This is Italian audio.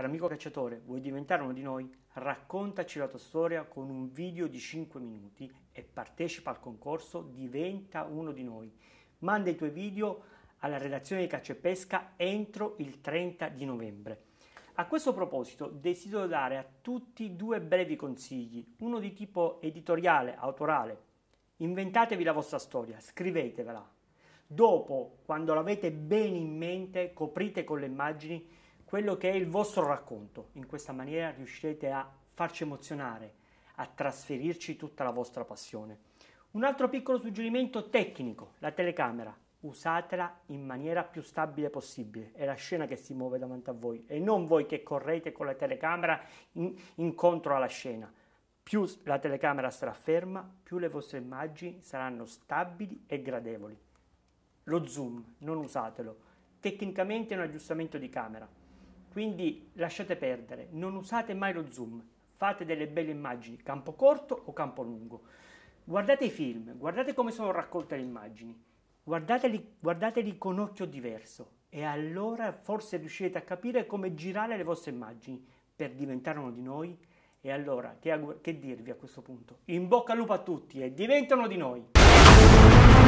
Caro amico cacciatore, vuoi diventare uno di noi? Raccontaci la tua storia con un video di 5 minuti e partecipa al concorso Diventa uno di noi. Manda i tuoi video alla redazione di Caccia e Pesca entro il 30 di novembre. A questo proposito desidero dare a tutti due brevi consigli, uno di tipo editoriale, autorale. Inventatevi la vostra storia, scrivetevela. Dopo, quando l'avete bene in mente, coprite con le immagini quello che è il vostro racconto. In questa maniera riuscirete a farci emozionare, a trasferirci tutta la vostra passione. Un altro piccolo suggerimento tecnico, la telecamera. Usatela in maniera più stabile possibile. È la scena che si muove davanti a voi e non voi che correte con la telecamera in, incontro alla scena. Più la telecamera sarà ferma, più le vostre immagini saranno stabili e gradevoli. Lo zoom, non usatelo. Tecnicamente è un aggiustamento di camera. Quindi lasciate perdere, non usate mai lo zoom, fate delle belle immagini, campo corto o campo lungo. Guardate i film, guardate come sono raccolte le immagini, guardateli, guardateli con occhio diverso e allora forse riuscirete a capire come girare le vostre immagini per diventare uno di noi. E allora, che, che dirvi a questo punto? In bocca al lupo a tutti e diventano di noi!